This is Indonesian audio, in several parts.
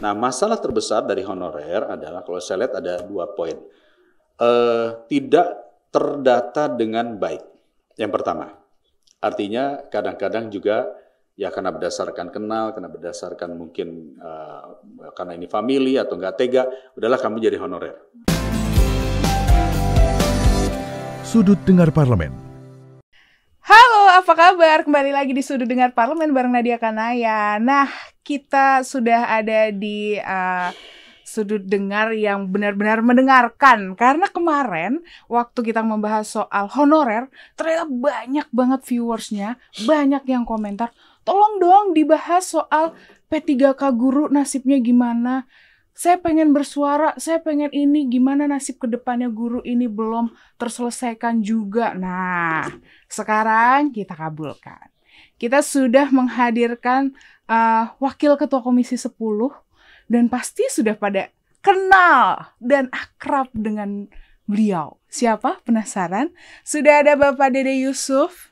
Nah, masalah terbesar dari honorer adalah kalau saya lihat ada dua poin. Uh, tidak terdata dengan baik. Yang pertama, artinya kadang-kadang juga ya karena berdasarkan kenal, karena berdasarkan mungkin uh, karena ini family atau nggak tega, udahlah kamu jadi honorer. Sudut dengar parlemen. Halo apa kabar? Kembali lagi di Sudut Dengar Parlemen bareng Nadia Kanaya. Nah, kita sudah ada di uh, sudut dengar yang benar-benar mendengarkan. Karena kemarin waktu kita membahas soal honorer, ternyata banyak banget viewersnya, banyak yang komentar, tolong dong dibahas soal P3K guru nasibnya gimana saya pengen bersuara, saya pengen ini, gimana nasib kedepannya guru ini belum terselesaikan juga. Nah, sekarang kita kabulkan. Kita sudah menghadirkan uh, Wakil Ketua Komisi 10 dan pasti sudah pada kenal dan akrab dengan beliau. Siapa? Penasaran? Sudah ada Bapak Dede Yusuf.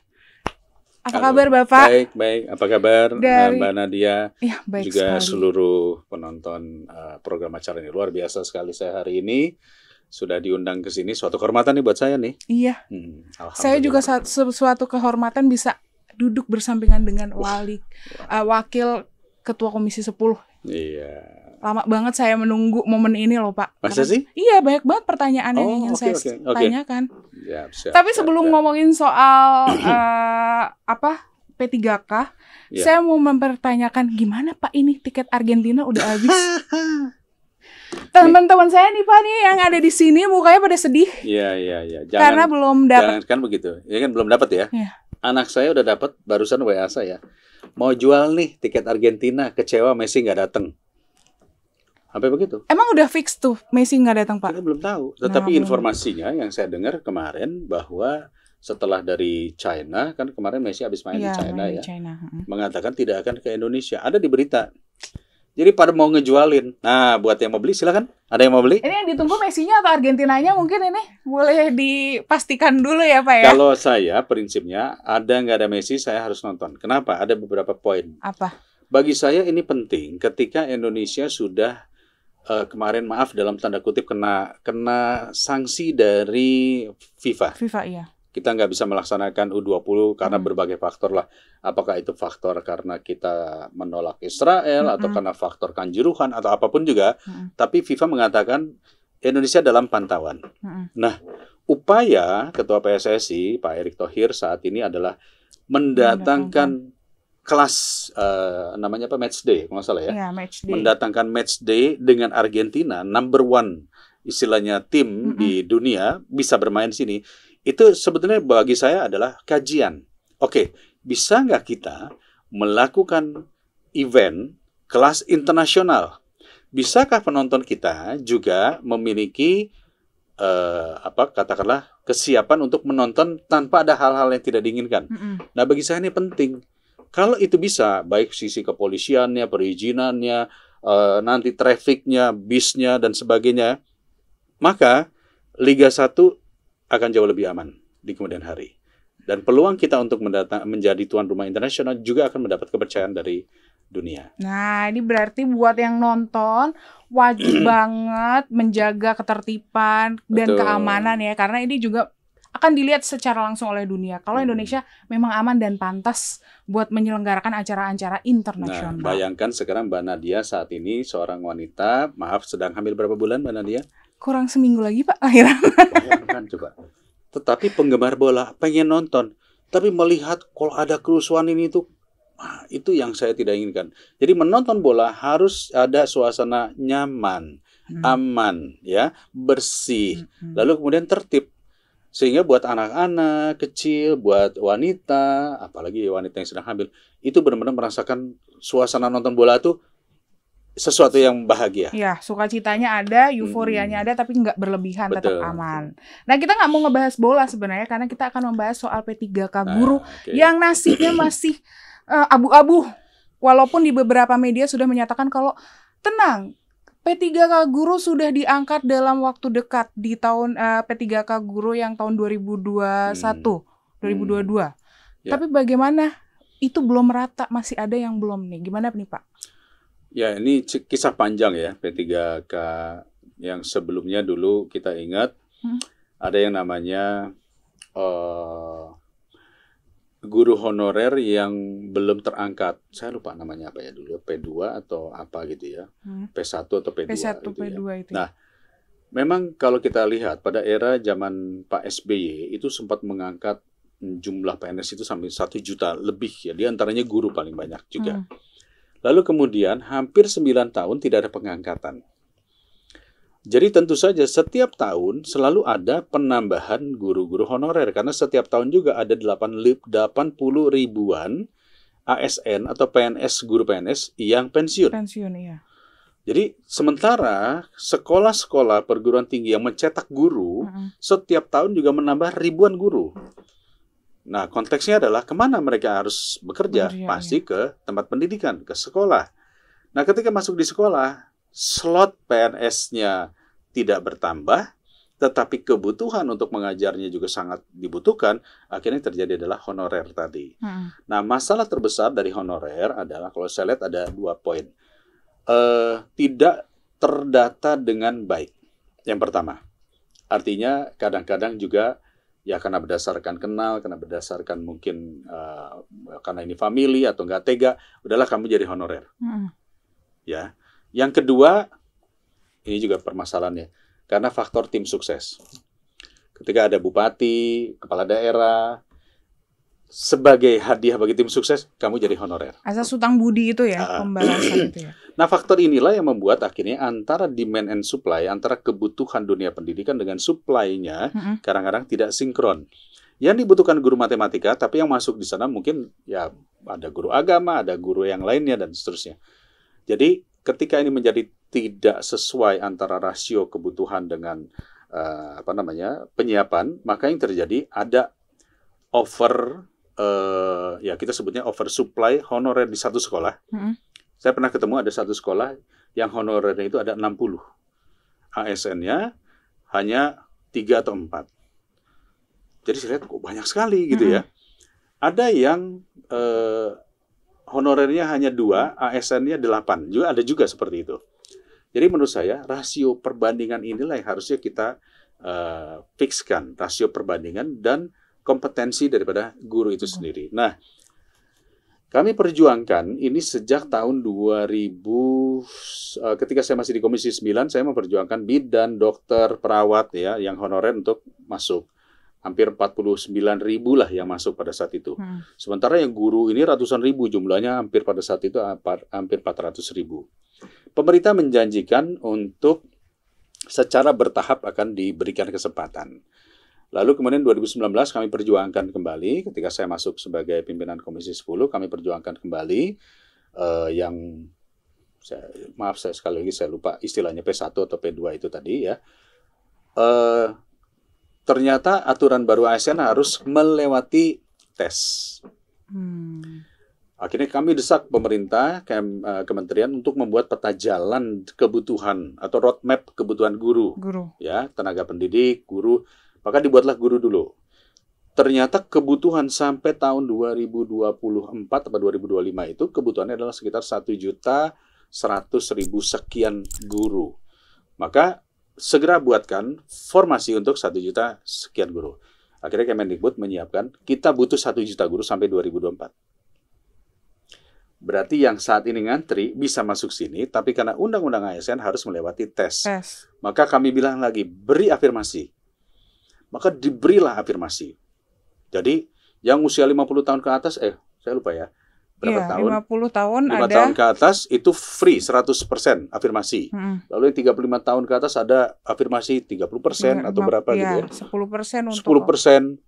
Apa Halo, kabar Bapak? Baik, baik. Apa kabar eh, Dari... Mbak Nadia? Ya, baik juga sekali. seluruh penonton uh, program acara ini luar biasa sekali saya hari ini sudah diundang ke sini suatu kehormatan nih buat saya nih. Iya. Hmm, saya juga suatu kehormatan bisa duduk bersampingan dengan wali uh, wakil ketua komisi 10. Iya. Lama banget saya menunggu momen ini loh, Pak. Masa sih? Iya, banyak banget pertanyaan oh, yang ingin okay, saya okay, okay. tanyakan. Tapi sebelum siap. ngomongin soal uh, apa? P3K, yeah. saya mau mempertanyakan gimana Pak ini tiket Argentina udah habis? teman-teman saya nih Pak nih yang ada di sini mukanya pada sedih. Iya, iya, iya. Karena belum dapat. Jangan kan begitu. Ya kan belum dapat ya. ya. Anak saya udah dapat barusan WA saya. Mau jual nih tiket Argentina, kecewa Messi nggak datang. Sampai begitu. Emang udah fix tuh Messi nggak datang, Pak? Kita belum tahu. Nah, Tetapi nah, informasinya yang saya dengar kemarin bahwa setelah dari China kan kemarin Messi habis main ya, di iya, China main ya. Di China. Mengatakan tidak akan ke Indonesia. Ada di berita. Jadi pada mau ngejualin. Nah, buat yang mau beli silakan. Ada yang mau beli? Ini yang ditunggu Messi-nya atau Argentinanya mungkin ini boleh dipastikan dulu ya Pak ya. Kalau saya prinsipnya ada nggak ada Messi saya harus nonton. Kenapa? Ada beberapa poin. Apa? Bagi saya ini penting ketika Indonesia sudah uh, kemarin maaf dalam tanda kutip kena kena sanksi dari FIFA. FIFA iya kita nggak bisa melaksanakan U20 karena berbagai faktor lah. Apakah itu faktor karena kita menolak Israel hmm. atau karena faktor kanjuruhan atau apapun juga. Hmm. Tapi FIFA mengatakan Indonesia dalam pantauan. Hmm. Nah, upaya Ketua PSSI Pak Erick Thohir saat ini adalah mendatangkan kelas uh, namanya apa match day kalau nggak salah ya. ya match day. Mendatangkan match day dengan Argentina number one istilahnya tim mm -hmm. di dunia bisa bermain di sini itu sebetulnya bagi saya adalah kajian. Oke, bisa nggak kita melakukan event kelas internasional? Bisakah penonton kita juga memiliki uh, apa katakanlah kesiapan untuk menonton tanpa ada hal-hal yang tidak diinginkan. Mm -hmm. Nah, bagi saya ini penting. Kalau itu bisa, baik sisi kepolisiannya, perizinannya, uh, nanti trafiknya, bisnya dan sebagainya, maka Liga 1 akan jauh lebih aman di kemudian hari. Dan peluang kita untuk mendatang, menjadi tuan rumah internasional juga akan mendapat kepercayaan dari dunia. Nah, ini berarti buat yang nonton wajib banget menjaga ketertiban dan keamanan ya, karena ini juga akan dilihat secara langsung oleh dunia. Kalau hmm. Indonesia memang aman dan pantas buat menyelenggarakan acara-acara internasional. Nah, bayangkan sekarang Mbak Nadia saat ini seorang wanita, maaf sedang hamil berapa bulan Mbak Nadia? kurang seminggu lagi pak lahiran. Bayangkan iya, coba. Tetapi penggemar bola pengen nonton, tapi melihat kalau ada kerusuhan ini tuh itu yang saya tidak inginkan. Jadi menonton bola harus ada suasana nyaman, hmm. aman, ya, bersih, hmm. lalu kemudian tertib. Sehingga buat anak-anak kecil, buat wanita, apalagi wanita yang sedang hamil, itu benar-benar merasakan suasana nonton bola itu sesuatu yang bahagia. Ya, sukacitanya ada, euforianya hmm. ada, tapi nggak berlebihan, Betul. tetap aman. Nah, kita nggak mau ngebahas bola sebenarnya, karena kita akan membahas soal P3K nah, guru ah, okay. yang nasibnya masih eh, abu-abu. Uh, Walaupun di beberapa media sudah menyatakan kalau tenang, P3K Guru sudah diangkat dalam waktu dekat di tahun uh, eh, P3K Guru yang tahun 2021, hmm. 2022. Hmm. Ya. Tapi bagaimana itu belum rata, masih ada yang belum nih. Gimana nih, Pak? Ya, ini kisah panjang ya P3K yang sebelumnya dulu kita ingat hmm? ada yang namanya uh, guru honorer yang belum terangkat. Saya lupa namanya apa ya dulu, P2 atau apa gitu ya. Hmm? P1 atau P2 P1, gitu P2 ya. itu. Ya. Nah, memang kalau kita lihat pada era zaman Pak SBY itu sempat mengangkat jumlah PNS itu sampai satu juta lebih ya. Di antaranya guru paling banyak juga. Hmm. Lalu kemudian hampir 9 tahun tidak ada pengangkatan. Jadi tentu saja setiap tahun selalu ada penambahan guru-guru honorer karena setiap tahun juga ada 80 ribuan ASN atau PNS guru PNS yang pensiun. Pensiun iya. Jadi sementara sekolah-sekolah perguruan tinggi yang mencetak guru uh -uh. setiap tahun juga menambah ribuan guru. Nah, konteksnya adalah kemana mereka harus bekerja? Pasti ya. ke tempat pendidikan, ke sekolah. Nah, ketika masuk di sekolah, slot PNS-nya tidak bertambah, tetapi kebutuhan untuk mengajarnya juga sangat dibutuhkan. Akhirnya terjadi adalah honorer tadi. Hmm. Nah, masalah terbesar dari honorer adalah kalau saya lihat ada dua poin. Uh, tidak terdata dengan baik. Yang pertama, artinya kadang-kadang juga ya karena berdasarkan kenal, karena berdasarkan mungkin uh, karena ini family atau enggak tega, udahlah kamu jadi honorer. Hmm. Ya. Yang kedua, ini juga permasalahannya karena faktor tim sukses. Ketika ada bupati, kepala daerah, sebagai hadiah bagi tim sukses kamu jadi honorer. Asas utang budi itu ya uh, pembalasan itu ya. Nah, faktor inilah yang membuat akhirnya antara demand and supply, antara kebutuhan dunia pendidikan dengan supply-nya mm-hmm. kadang-kadang tidak sinkron. Yang dibutuhkan guru matematika tapi yang masuk di sana mungkin ya ada guru agama, ada guru yang lainnya dan seterusnya. Jadi, ketika ini menjadi tidak sesuai antara rasio kebutuhan dengan uh, apa namanya? penyiapan, maka yang terjadi ada over uh, ya kita sebutnya oversupply honorer di satu sekolah. Mm-hmm. Saya pernah ketemu ada satu sekolah yang honorernya itu ada 60. ASN-nya hanya tiga atau empat Jadi saya lihat kok banyak sekali gitu mm-hmm. ya. Ada yang eh, honorernya hanya dua ASN-nya delapan Juga ada juga seperti itu. Jadi menurut saya rasio perbandingan inilah yang harusnya kita eh, fixkan, rasio perbandingan dan kompetensi daripada guru itu sendiri. Nah, kami perjuangkan ini sejak tahun 2000 eh, ketika saya masih di Komisi 9 saya memperjuangkan bidan, dokter, perawat ya yang honorer untuk masuk. Hampir 49 ribu lah yang masuk pada saat itu. Hmm. Sementara yang guru ini ratusan ribu jumlahnya hampir pada saat itu hampir 400 ribu. Pemerintah menjanjikan untuk secara bertahap akan diberikan kesempatan. Lalu kemudian 2019 kami perjuangkan kembali ketika saya masuk sebagai pimpinan Komisi 10 kami perjuangkan kembali uh, yang saya, maaf saya sekali lagi saya lupa istilahnya P1 atau P2 itu tadi ya. Uh, ternyata aturan baru ASN harus melewati tes. Hmm. Akhirnya kami desak pemerintah ke, uh, eh, kementerian untuk membuat peta jalan kebutuhan atau roadmap kebutuhan guru, guru. ya tenaga pendidik, guru maka dibuatlah guru dulu. Ternyata kebutuhan sampai tahun 2024 atau 2025 itu kebutuhannya adalah sekitar 1 juta 100 ribu sekian guru. Maka segera buatkan formasi untuk 1 juta sekian guru. Akhirnya Kemendikbud menyiapkan kita butuh 1 juta guru sampai 2024. Berarti yang saat ini ngantri bisa masuk sini, tapi karena undang-undang ASN harus melewati tes. tes. Maka kami bilang lagi, beri afirmasi maka diberilah afirmasi. Jadi yang usia 50 tahun ke atas eh saya lupa ya. Berapa ya, tahun? 50 tahun 5 ada tahun ke atas itu free 100% afirmasi. Hmm. Lalu yang 35 tahun ke atas ada afirmasi 30% persen atau berapa ya, gitu ya. 10% untuk 10%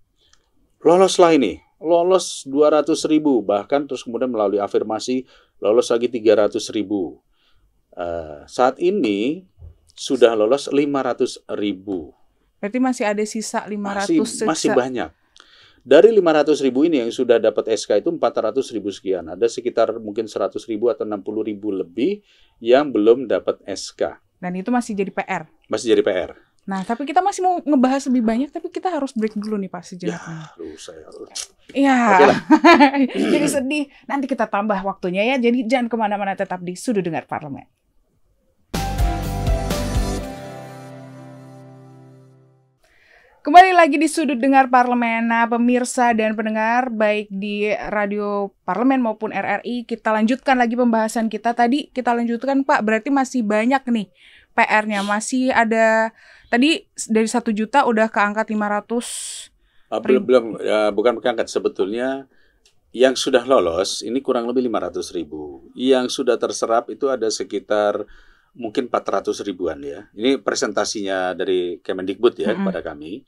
loloslah ini. Lolos 200 ribu bahkan terus kemudian melalui afirmasi lolos lagi 300 ribu. Uh, saat ini sudah lolos 500 ribu Berarti masih ada sisa 500 masih, masih banyak. Dari 500 ribu ini yang sudah dapat SK itu 400 ribu sekian. Ada sekitar mungkin 100 ribu atau 60 ribu lebih yang belum dapat SK. Dan itu masih jadi PR? Masih jadi PR. Nah, tapi kita masih mau ngebahas lebih banyak, tapi kita harus break dulu nih Pak sejenak. Ya, aduh, saya Iya. jadi sedih. Nanti kita tambah waktunya ya. Jadi jangan kemana-mana, tetap di Sudut Dengar Parlemen. Kembali lagi di sudut dengar parlemen. Nah, pemirsa dan pendengar baik di radio parlemen maupun RRI, kita lanjutkan lagi pembahasan kita tadi. Kita lanjutkan, Pak. Berarti masih banyak nih PR-nya. Masih ada tadi dari satu juta udah keangkat 500 uh, ah, belum belum ya, bukan keangkat sebetulnya yang sudah lolos ini kurang lebih 500 ribu. Yang sudah terserap itu ada sekitar mungkin 400 ribuan ya. Ini presentasinya dari Kemendikbud ya mm -hmm. kepada kami.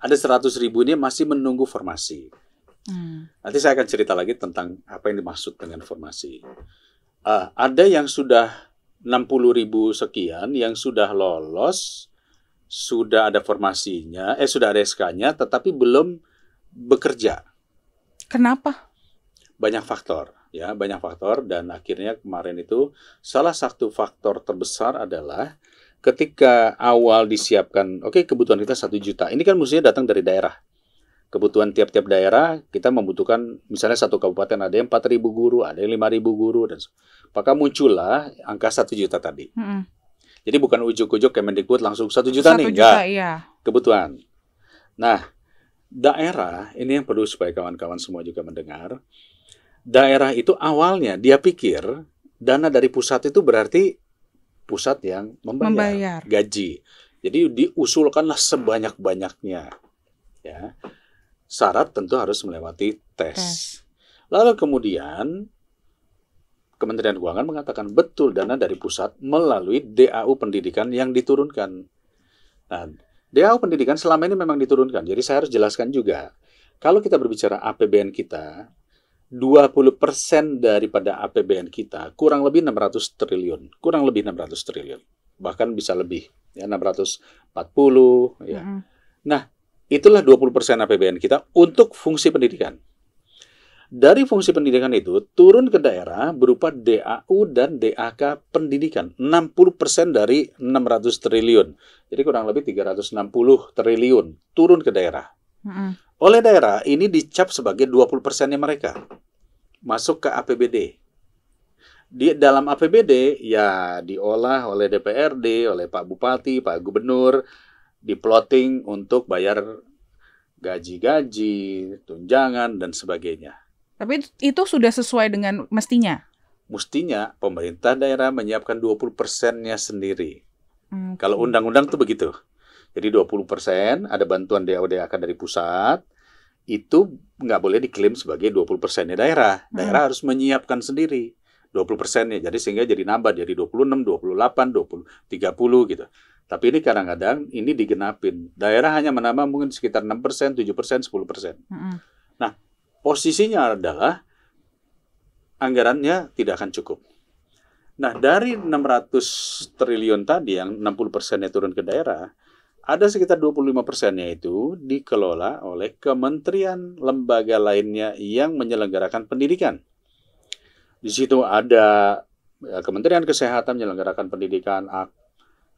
Ada 100 ribu ini masih menunggu formasi. Mm. Nanti saya akan cerita lagi tentang apa yang dimaksud dengan formasi. Uh, ada yang sudah 60 ribu sekian, yang sudah lolos, sudah ada formasinya, eh sudah ada SK-nya, tetapi belum bekerja. Kenapa? Banyak faktor ya banyak faktor dan akhirnya kemarin itu salah satu faktor terbesar adalah ketika awal disiapkan oke okay, kebutuhan kita satu juta ini kan mestinya datang dari daerah kebutuhan tiap-tiap daerah kita membutuhkan misalnya satu kabupaten ada yang empat ribu guru ada yang lima ribu guru dan maka muncullah angka satu juta tadi mm -hmm. jadi bukan ujuk-ujuk Kemendikbud langsung satu juta 1 nih juta, enggak iya. kebutuhan nah daerah ini yang perlu supaya kawan-kawan semua juga mendengar daerah itu awalnya dia pikir dana dari pusat itu berarti pusat yang membayar, membayar. gaji. Jadi diusulkanlah sebanyak-banyaknya. Ya. Syarat tentu harus melewati tes. tes. Lalu kemudian Kementerian Keuangan mengatakan betul dana dari pusat melalui DAU pendidikan yang diturunkan. Nah, DAU pendidikan selama ini memang diturunkan. Jadi saya harus jelaskan juga. Kalau kita berbicara APBN kita, 20% daripada APBN kita kurang lebih 600 triliun, kurang lebih 600 triliun. Bahkan bisa lebih, ya 640 ya. Mm. Nah, itulah 20% APBN kita untuk fungsi pendidikan. Dari fungsi pendidikan itu turun ke daerah berupa DAU dan DAK pendidikan. 60% dari 600 triliun. Jadi kurang lebih 360 triliun turun ke daerah. Mm. Oleh daerah ini dicap sebagai 20%-nya mereka masuk ke APBD. Di dalam APBD ya diolah oleh DPRD, oleh Pak Bupati, Pak Gubernur, diploting untuk bayar gaji-gaji, tunjangan dan sebagainya. Tapi itu sudah sesuai dengan mestinya. Mestinya pemerintah daerah menyiapkan 20 persennya sendiri. Hmm, okay. Kalau undang-undang itu begitu. Jadi 20 persen ada bantuan akan dari pusat, itu nggak boleh diklaim sebagai 20 persennya daerah. Hmm. Daerah hmm. harus menyiapkan sendiri 20 persennya. Jadi sehingga jadi nambah jadi 26, 28, 20, 30 gitu. Tapi ini kadang-kadang ini digenapin. Daerah hanya menambah mungkin sekitar 6 persen, 7 persen, 10 persen. Hmm. Nah, posisinya adalah anggarannya tidak akan cukup. Nah, dari 600 triliun tadi yang 60 persennya turun ke daerah, ada sekitar 25 persennya itu dikelola oleh kementerian lembaga lainnya yang menyelenggarakan pendidikan. Di situ ada eh, Kementerian Kesehatan menyelenggarakan pendidikan ak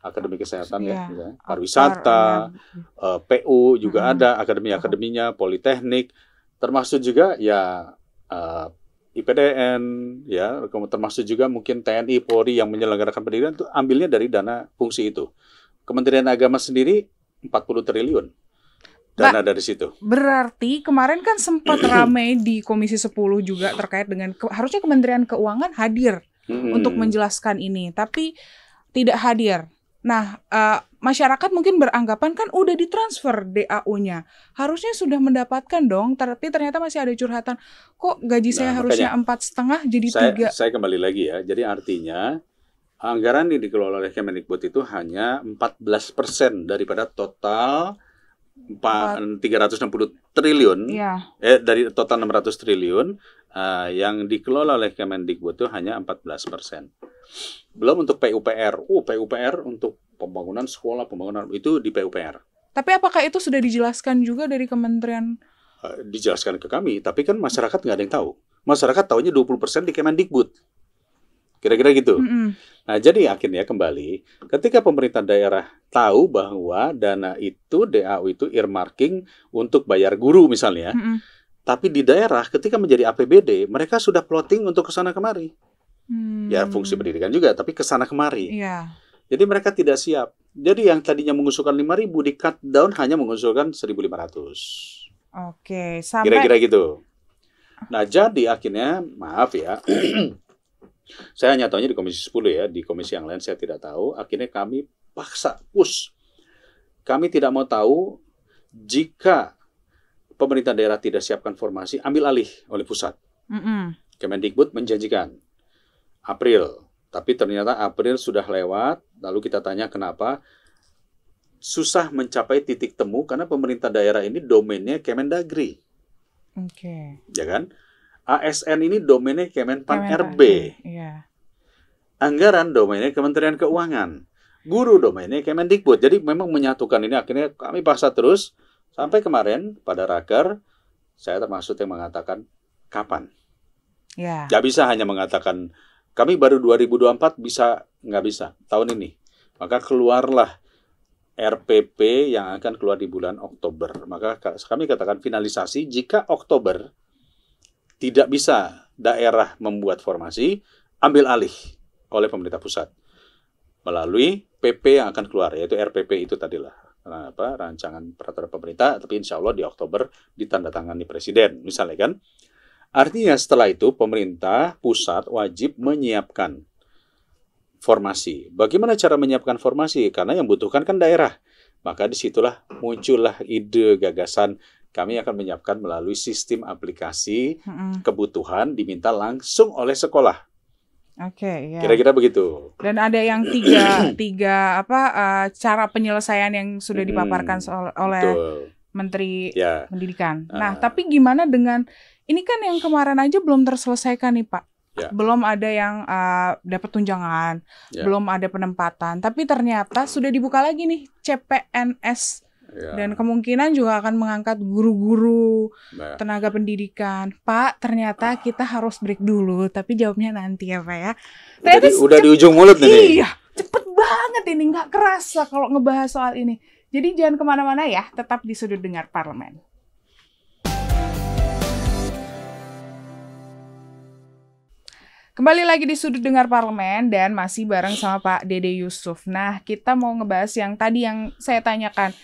akademi kesehatan ya, ya, pariwisata, uh, iya. eh, PU juga hmm. ada akademi-akademinya, oh. politeknik, termasuk juga ya uh, eh, IPDN ya, termasuk juga mungkin TNI, Polri yang menyelenggarakan pendidikan itu ambilnya dari dana fungsi itu. Kementerian Agama sendiri 40 triliun dana Mbak, dari situ. Berarti kemarin kan sempat ramai di Komisi 10 juga terkait dengan ke, harusnya Kementerian Keuangan hadir hmm. untuk menjelaskan ini, tapi tidak hadir. Nah, uh, masyarakat mungkin beranggapan kan udah ditransfer DAU-nya. Harusnya sudah mendapatkan dong, tapi ternyata masih ada curhatan, kok gaji saya nah, harusnya empat setengah jadi tiga. saya kembali lagi ya, jadi artinya anggaran yang dikelola oleh Kemendikbud itu hanya 14% daripada total 360 triliun yeah. eh dari total 600 triliun uh, yang dikelola oleh Kemendikbud itu hanya 14%. Belum untuk PUPR. Uh, PUPR untuk pembangunan sekolah, pembangunan itu di PUPR. Tapi apakah itu sudah dijelaskan juga dari kementerian uh, dijelaskan ke kami, tapi kan masyarakat nggak ada yang tahu. Masyarakat taunya 20% di Kemendikbud. Kira-kira gitu. Mm -hmm. Nah, jadi akhirnya kembali ketika pemerintah daerah tahu bahwa dana itu DAU itu earmarking untuk bayar guru misalnya. Mm -hmm. Tapi di daerah ketika menjadi APBD, mereka sudah plotting untuk ke sana kemari. Hmm. Ya fungsi pendidikan juga, tapi ke sana kemari. Yeah. Jadi mereka tidak siap. Jadi yang tadinya mengusulkan 5.000 di cut down hanya mengusulkan 1.500. Oke, sampai kira-kira gitu. Nah, jadi akhirnya maaf ya. Saya hanya tahunya di Komisi 10 ya, di Komisi yang lain saya tidak tahu. Akhirnya kami paksa push. Kami tidak mau tahu jika pemerintah daerah tidak siapkan formasi, ambil alih oleh pusat. Mm -hmm. Kemendikbud menjanjikan April, tapi ternyata April sudah lewat. Lalu kita tanya kenapa susah mencapai titik temu karena pemerintah daerah ini domainnya Kemendagri. Oke. Okay. Ya kan? ASN ini domainnya Kemenpan Kemenpan. RB. Iya. Anggaran domainnya Kementerian Keuangan. Guru domainnya Kemendikbud. Jadi memang menyatukan ini akhirnya kami paksa terus sampai kemarin pada raker saya termasuk yang mengatakan kapan. Ya. Gak bisa hanya mengatakan kami baru 2024 bisa nggak bisa tahun ini. Maka keluarlah RPP yang akan keluar di bulan Oktober. Maka kami katakan finalisasi jika Oktober tidak bisa daerah membuat formasi, ambil alih oleh pemerintah pusat melalui PP yang akan keluar yaitu RPP itu tadilah nah, apa rancangan peraturan pemerintah tapi insya Allah di Oktober ditandatangani presiden misalnya kan artinya setelah itu pemerintah pusat wajib menyiapkan formasi bagaimana cara menyiapkan formasi karena yang butuhkan kan daerah maka disitulah muncullah ide gagasan kami akan menyiapkan melalui sistem aplikasi hmm kebutuhan diminta langsung oleh sekolah. Oke, okay, ya. Kira-kira begitu. Dan ada yang tiga tiga apa uh, cara penyelesaian yang sudah hmm, dipaparkan soal, oleh Betul. Menteri ya. Pendidikan. Uh. Nah, tapi gimana dengan ini kan yang kemarin aja belum terselesaikan nih, Pak. Ya. Belum ada yang uh, dapat tunjangan, ya. belum ada penempatan, tapi ternyata sudah dibuka lagi nih CPNS Iya. dan kemungkinan juga akan mengangkat guru-guru nah. tenaga pendidikan Pak ternyata ah. kita harus break dulu tapi jawabnya nanti ya Pak ya ternyata udah di, udah di ujung mulut nih iya cepet banget ini nggak kerasa kalau ngebahas soal ini jadi jangan kemana-mana ya tetap di sudut dengar parlemen Kembali lagi di sudut dengar parlemen dan masih bareng sama Pak Dede Yusuf. Nah, kita mau ngebahas yang tadi yang saya tanyakan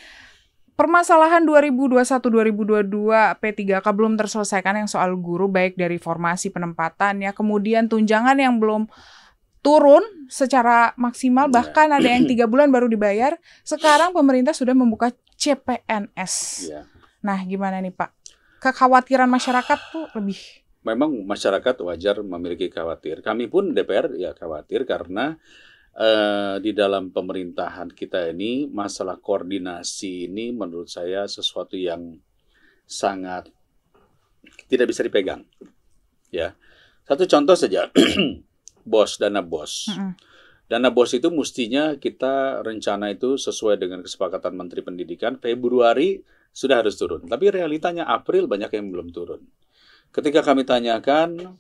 permasalahan 2021-2022 P3K belum terselesaikan yang soal guru baik dari formasi penempatan ya kemudian tunjangan yang belum turun secara maksimal iya. bahkan ada yang tiga bulan baru dibayar. Sekarang pemerintah sudah membuka CPNS. Yeah. Nah, gimana nih Pak? Kekhawatiran masyarakat tuh lebih. Memang masyarakat wajar memiliki khawatir. Kami pun DPR ya khawatir karena eh, di dalam pemerintahan kita ini masalah koordinasi ini menurut saya sesuatu yang sangat tidak bisa dipegang. Ya. Satu contoh saja. bos, dana bos. Dana bos itu mestinya kita rencana itu sesuai dengan kesepakatan Menteri Pendidikan Februari sudah harus turun. Tapi realitanya April banyak yang belum turun. Ketika kami tanyakan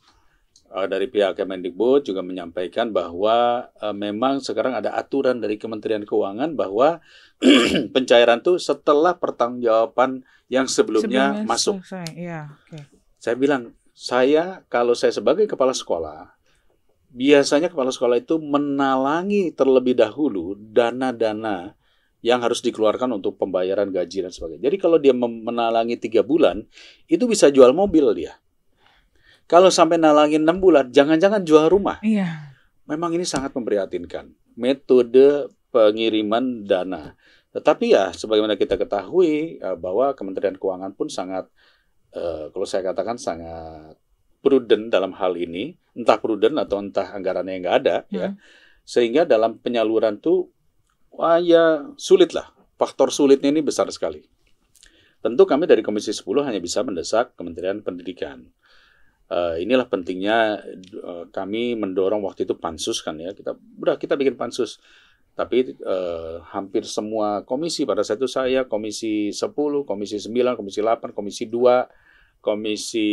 uh, dari pihak Kemendikbud juga menyampaikan bahwa uh, memang sekarang ada aturan dari Kementerian Keuangan bahwa pencairan itu setelah pertanggungjawaban yang sebelumnya, sebelumnya masuk. Selesai. Ya, okay. Saya bilang saya kalau saya sebagai kepala sekolah biasanya kepala sekolah itu menalangi terlebih dahulu dana-dana yang harus dikeluarkan untuk pembayaran gaji dan sebagainya. Jadi kalau dia menalangi tiga bulan, itu bisa jual mobil dia. Kalau sampai nalangin 6 bulan, jangan-jangan jual rumah. Iya. Memang ini sangat memprihatinkan. Metode pengiriman dana. Tetapi ya, sebagaimana kita ketahui eh, bahwa Kementerian Keuangan pun sangat, eh, kalau saya katakan sangat prudent dalam hal ini, entah prudent atau entah anggarannya yang nggak ada, ya. hmm. ya. Sehingga dalam penyaluran itu, wah ya sulit lah. Faktor sulitnya ini besar sekali. Tentu kami dari Komisi 10 hanya bisa mendesak Kementerian Pendidikan uh, inilah pentingnya uh, kami mendorong waktu itu pansus kan ya kita udah kita bikin pansus tapi uh, hampir semua komisi pada saat itu saya komisi 10, komisi 9, komisi 8, komisi 2, komisi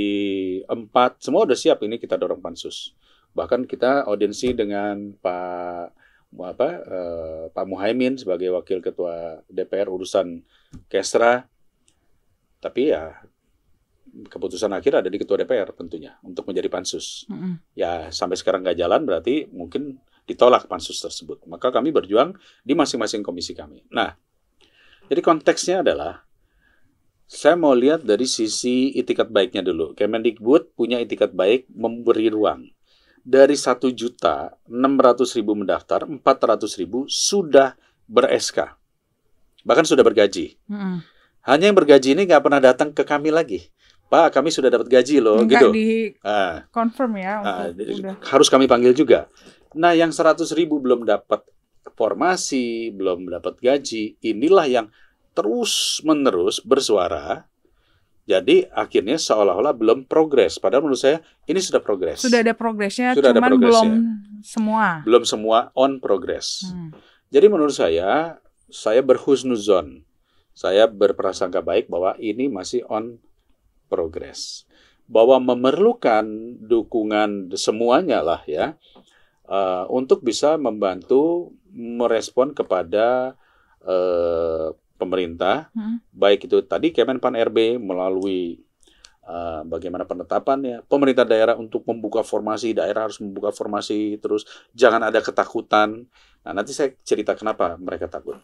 4 semua udah siap ini kita dorong pansus. Bahkan kita audiensi dengan Pak apa uh, Pak Muhaimin sebagai wakil ketua DPR urusan Kesra tapi ya keputusan akhir ada di ketua DPR tentunya untuk menjadi pansus. Mm -hmm. Ya sampai sekarang nggak jalan berarti mungkin ditolak pansus tersebut. Maka kami berjuang di masing-masing komisi kami. Nah, jadi konteksnya adalah saya mau lihat dari sisi itikat baiknya dulu. Kemendikbud punya itikat baik memberi ruang. Dari satu juta enam ratus ribu mendaftar, empat ratus ribu sudah ber-SK. Bahkan sudah bergaji. Mm -hmm. Hanya yang bergaji ini nggak pernah datang ke kami lagi. Pak, kami sudah dapat gaji loh, Enggak gitu. di ah. confirm ya. Ah, Harus kami panggil juga. Nah, yang seratus ribu belum dapat formasi, belum dapat gaji, inilah yang terus menerus bersuara. Jadi akhirnya seolah-olah belum progres. Padahal menurut saya ini sudah progres. Sudah ada progresnya, sudah cuman ada progresnya. belum semua. Belum semua on progress. Hmm. Jadi menurut saya, saya berhusnuzon. Saya berprasangka baik bahwa ini masih on progres. Bahwa memerlukan dukungan semuanya lah ya uh, untuk bisa membantu merespon kepada uh, pemerintah, hmm. baik itu tadi Kemenpan RB melalui uh, bagaimana penetapannya, pemerintah daerah untuk membuka formasi, daerah harus membuka formasi, terus jangan ada ketakutan. Nah nanti saya cerita kenapa mereka takut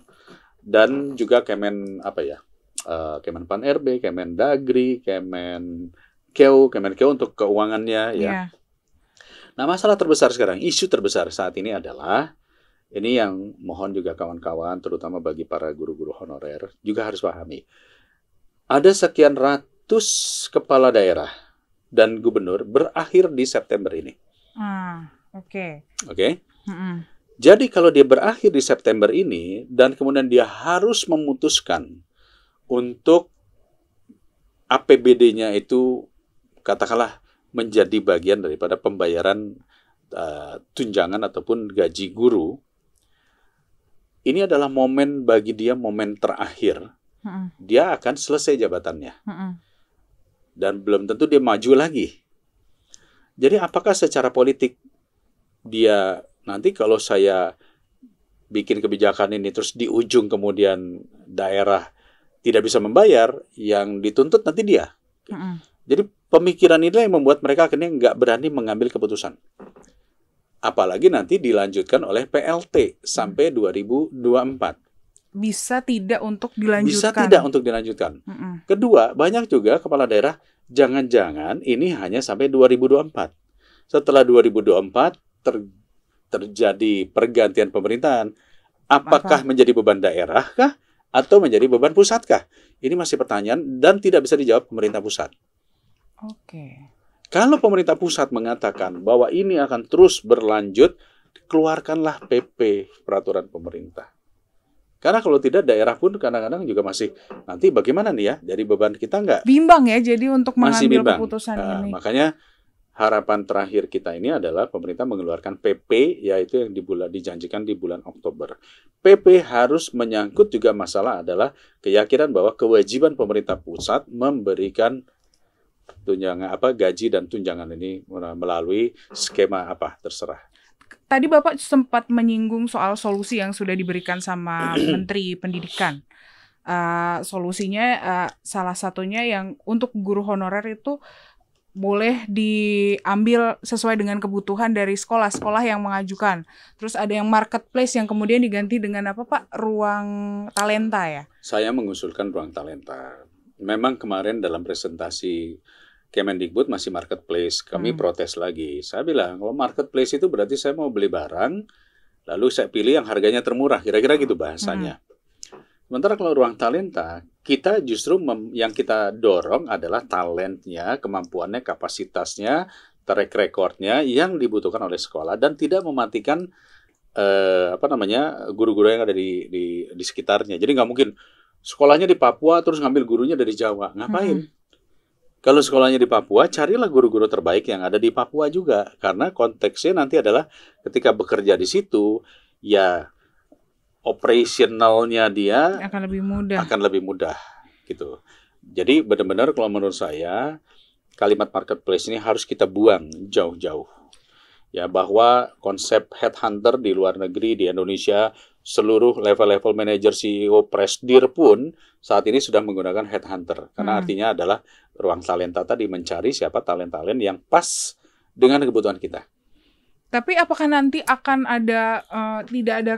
dan juga Kemen apa ya uh, eh, Kemenpan RB, Kemendagri, Kemen Keu, Kemenkeu untuk keuangannya ya. Yeah. Nah, masalah terbesar sekarang, isu terbesar saat ini adalah ini yang mohon juga kawan-kawan terutama bagi para guru-guru honorer juga harus pahami. Ada sekian ratus kepala daerah dan gubernur berakhir di September ini. Ah, oke. Mm, Oke. Okay? Mm -mm. Jadi kalau dia berakhir di September ini dan kemudian dia harus memutuskan untuk APBD-nya itu katakanlah menjadi bagian daripada pembayaran uh, tunjangan ataupun gaji guru. Ini adalah momen bagi dia momen terakhir. Dia akan selesai jabatannya. Dan belum tentu dia maju lagi. Jadi apakah secara politik dia nanti kalau saya bikin kebijakan ini terus di ujung kemudian daerah tidak bisa membayar, yang dituntut nanti dia. Mm-hmm. Jadi pemikiran inilah yang membuat mereka akhirnya nggak berani mengambil keputusan. Apalagi nanti dilanjutkan oleh PLT sampai 2024 bisa tidak untuk dilanjutkan. Bisa tidak untuk dilanjutkan. Mm hmm Kedua, banyak juga kepala daerah jangan-jangan ini hanya sampai 2024. Setelah 2024 ter terjadi pergantian pemerintahan, apakah menjadi beban daerah kah atau menjadi beban pusatkah? Ini masih pertanyaan dan tidak bisa dijawab pemerintah pusat. Oke. Kalau pemerintah pusat mengatakan bahwa ini akan terus berlanjut, keluarkanlah PP peraturan pemerintah. Karena kalau tidak daerah pun kadang-kadang juga masih nanti bagaimana nih ya jadi beban kita nggak? Bimbang ya jadi untuk mengambil masih keputusan uh, ini. Makanya harapan terakhir kita ini adalah pemerintah mengeluarkan PP yaitu yang di dijanjikan di bulan Oktober. PP harus menyangkut juga masalah adalah keyakinan bahwa kewajiban pemerintah pusat memberikan tunjangan apa gaji dan tunjangan ini melalui skema apa terserah tadi Bapak sempat menyinggung soal solusi yang sudah diberikan sama Menteri Pendidikan. Uh, solusinya uh, salah satunya yang untuk guru honorer itu boleh diambil sesuai dengan kebutuhan dari sekolah-sekolah yang mengajukan. Terus ada yang marketplace yang kemudian diganti dengan apa Pak? Ruang talenta ya? Saya mengusulkan ruang talenta. Memang kemarin dalam presentasi Kemendikbud masih marketplace. Kami hmm. protes lagi. Saya bilang kalau marketplace itu berarti saya mau beli barang, lalu saya pilih yang harganya termurah. Kira-kira gitu hmm. bahasanya. Hmm. Sementara kalau ruang talenta, kita justru mem, yang kita dorong adalah talentnya, kemampuannya, kapasitasnya, track recordnya yang dibutuhkan oleh sekolah dan tidak mematikan eh, apa namanya guru-guru yang ada di di, di sekitarnya. Jadi nggak mungkin sekolahnya di Papua terus ngambil gurunya dari Jawa, ngapain? Hmm. Kalau sekolahnya di Papua, carilah guru-guru terbaik yang ada di Papua juga, karena konteksnya nanti adalah ketika bekerja di situ, ya operasionalnya dia akan lebih mudah. Akan lebih mudah gitu. Jadi benar-benar kalau menurut saya kalimat marketplace ini harus kita buang jauh-jauh. Ya bahwa konsep headhunter di luar negeri di Indonesia seluruh level-level manajer CEO presdir pun saat ini sudah menggunakan headhunter karena hmm. artinya adalah ruang talenta tadi mencari siapa talent-talent yang pas dengan kebutuhan kita. Tapi apakah nanti akan ada uh, tidak ada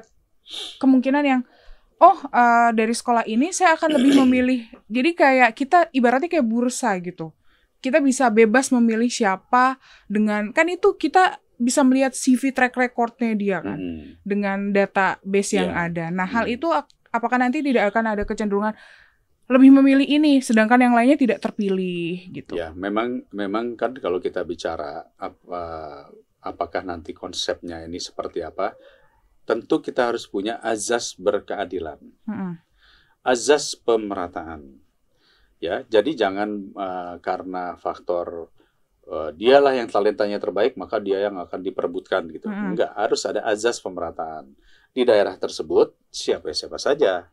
kemungkinan yang oh uh, dari sekolah ini saya akan lebih memilih jadi kayak kita ibaratnya kayak bursa gitu kita bisa bebas memilih siapa dengan kan itu kita bisa melihat CV track recordnya dia kan hmm. dengan database yang yeah. ada nah hal hmm. itu apakah nanti tidak akan ada kecenderungan lebih memilih ini sedangkan yang lainnya tidak terpilih gitu ya memang memang kan kalau kita bicara apa apakah nanti konsepnya ini seperti apa tentu kita harus punya azas berkeadilan, hmm azas pemerataan. Ya, jadi jangan uh, karena faktor uh, dialah yang talentanya terbaik maka dia yang akan diperbutkan gitu. Mm-hmm. Enggak, harus ada azas pemerataan di daerah tersebut siapa siapa saja.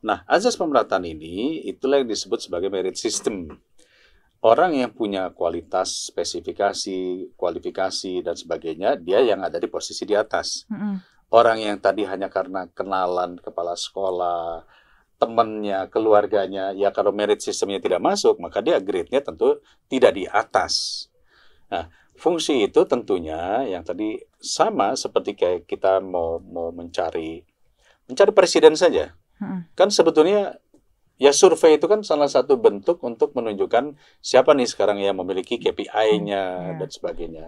Nah, azas pemerataan ini itulah yang disebut sebagai merit system. Orang yang punya kualitas, spesifikasi, kualifikasi dan sebagainya, dia yang ada di posisi di atas. Mm -hmm orang yang tadi hanya karena kenalan kepala sekolah, temannya, keluarganya, ya kalau merit sistemnya tidak masuk, maka dia grade-nya tentu tidak di atas. Nah, fungsi itu tentunya yang tadi sama seperti kayak kita mau mau mencari mencari presiden saja. Hmm. Kan sebetulnya ya survei itu kan salah satu bentuk untuk menunjukkan siapa nih sekarang yang memiliki KPI-nya hmm. Iya. dan sebagainya.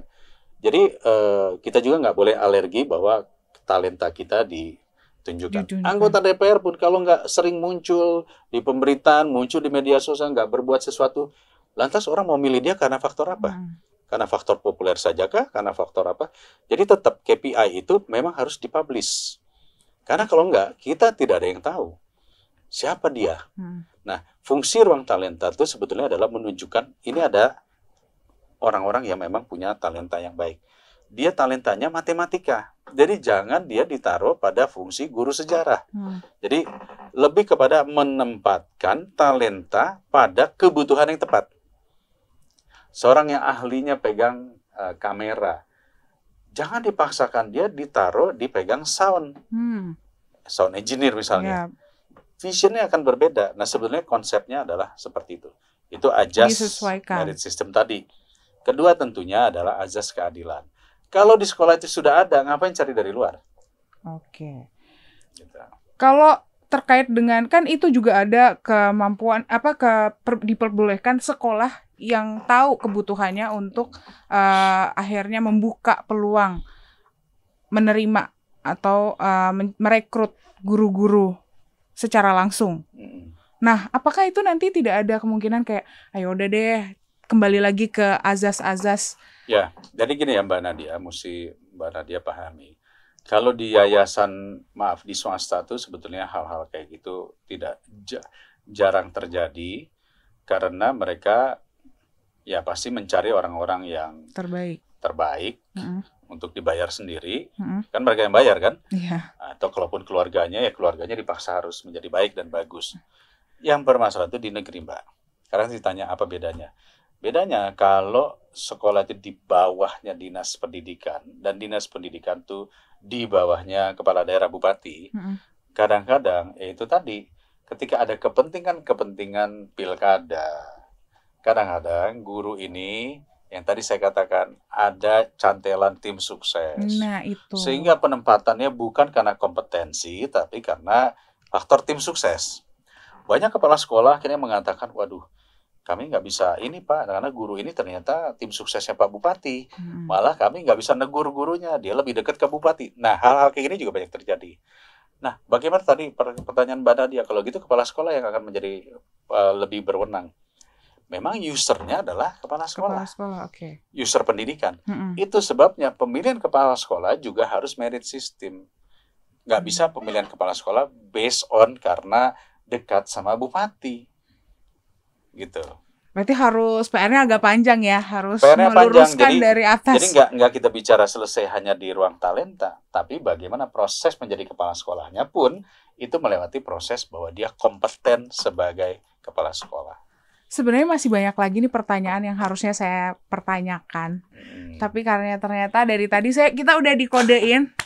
Jadi uh, kita juga nggak boleh alergi bahwa talenta kita ditunjukkan. tunjukkan. Anggota DPR pun kalau nggak sering muncul di pemberitaan, muncul di media sosial, nggak berbuat sesuatu, lantas orang mau milih dia karena faktor apa? Hmm. Karena faktor populer saja kah? Karena faktor apa? Jadi tetap KPI itu memang harus dipublish. Karena kalau nggak, kita tidak ada yang tahu siapa dia. Hmm. Nah, fungsi ruang talenta itu sebetulnya adalah menunjukkan ini ada orang-orang yang memang punya talenta yang baik dia talentanya matematika. Jadi jangan dia ditaruh pada fungsi guru sejarah. Hmm. Jadi lebih kepada menempatkan talenta pada kebutuhan yang tepat. Seorang yang ahlinya pegang uh, kamera, jangan dipaksakan dia ditaruh dipegang sound, hmm. sound engineer misalnya. Yeah. Visionnya akan berbeda. Nah sebetulnya konsepnya adalah seperti itu. Itu ajas merit sistem tadi. Kedua tentunya adalah azas keadilan kalau di sekolah itu sudah ada, ngapain cari dari luar? Oke. Gitu. Kalau terkait dengan kan itu juga ada kemampuan apa ke per, diperbolehkan sekolah yang tahu kebutuhannya untuk uh, akhirnya membuka peluang menerima atau uh, merekrut guru-guru secara langsung. Hmm. Nah, apakah itu nanti tidak ada kemungkinan kayak ayo udah deh kembali lagi ke azas-azas Ya, jadi gini ya Mbak Nadia, mesti Mbak Nadia pahami. Kalau di yayasan, maaf, di swasta itu sebetulnya hal-hal kayak gitu tidak jarang terjadi karena mereka ya pasti mencari orang-orang yang terbaik, terbaik mm untuk dibayar sendiri, mm kan mereka yang bayar kan? Yeah. Atau kalaupun keluarganya ya keluarganya dipaksa harus menjadi baik dan bagus. Yang bermasalah itu di negeri Mbak. Sekarang ditanya apa bedanya? Bedanya kalau sekolah itu di bawahnya dinas pendidikan dan dinas pendidikan tuh di bawahnya kepala daerah bupati. Kadang-kadang mm -hmm. itu tadi ketika ada kepentingan-kepentingan pilkada. Kadang-kadang guru ini yang tadi saya katakan ada cantelan tim sukses. Nah, itu. Sehingga penempatannya bukan karena kompetensi tapi karena faktor tim sukses. Banyak kepala sekolah akhirnya mengatakan, "Waduh, kami nggak bisa ini pak karena guru ini ternyata tim suksesnya pak bupati hmm. malah kami nggak bisa negur gurunya dia lebih dekat ke bupati nah hal-hal kayak gini juga banyak terjadi nah bagaimana tadi pertanyaan mbak Nadia kalau gitu kepala sekolah yang akan menjadi uh, lebih berwenang memang usernya adalah kepala sekolah kepala sekolah okay. user pendidikan hmm. itu sebabnya pemilihan kepala sekolah juga harus merit system nggak bisa hmm. pemilihan kepala sekolah based on karena dekat sama bupati gitu. Berarti harus PR-nya agak panjang ya, harus meluruskan panjang. Jadi, dari atas. Jadi nggak nggak kita bicara selesai hanya di ruang talenta, tapi bagaimana proses menjadi kepala sekolahnya pun itu melewati proses bahwa dia kompeten sebagai kepala sekolah. Sebenarnya masih banyak lagi nih pertanyaan yang harusnya saya pertanyakan. Hmm. Tapi karena ternyata dari tadi saya kita udah dikodein,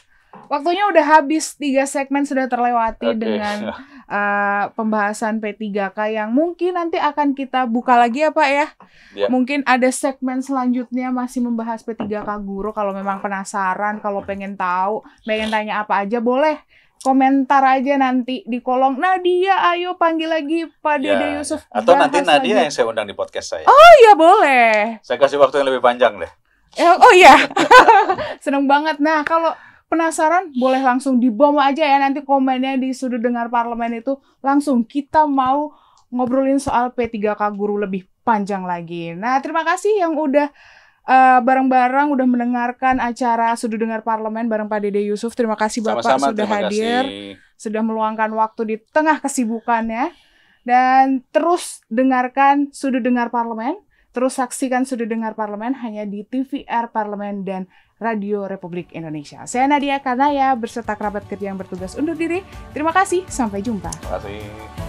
waktunya udah habis tiga segmen sudah terlewati okay. dengan uh, pembahasan P3K yang mungkin nanti akan kita buka lagi ya Pak ya. Yeah. Mungkin ada segmen selanjutnya masih membahas P3K guru kalau memang penasaran, kalau pengen tahu, pengen tanya apa aja boleh komentar aja nanti di kolom Nadia ayo panggil lagi Pak ya. Dede ya. Yusuf atau nanti Nadia lagi. yang saya undang di podcast saya oh iya boleh saya kasih waktu yang lebih panjang deh eh, oh iya seneng banget nah kalau penasaran boleh langsung dibom aja ya nanti komennya di sudut dengar parlemen itu langsung kita mau ngobrolin soal P3K guru lebih panjang lagi. Nah, terima kasih yang udah eh, bareng-bareng uh, udah mendengarkan acara sudut dengar parlemen bareng Pak Dede Yusuf. Terima kasih Bapak Sama-sama, sudah hadir, kasih. sudah meluangkan waktu di tengah kesibukannya. Dan terus dengarkan sudut dengar parlemen Terus saksikan sudut dengar parlemen hanya di TVR Parlemen dan Radio Republik Indonesia. Saya Nadia Kanaya berserta kerabat kerja yang bertugas undur diri. Terima kasih, sampai jumpa. Terima kasih.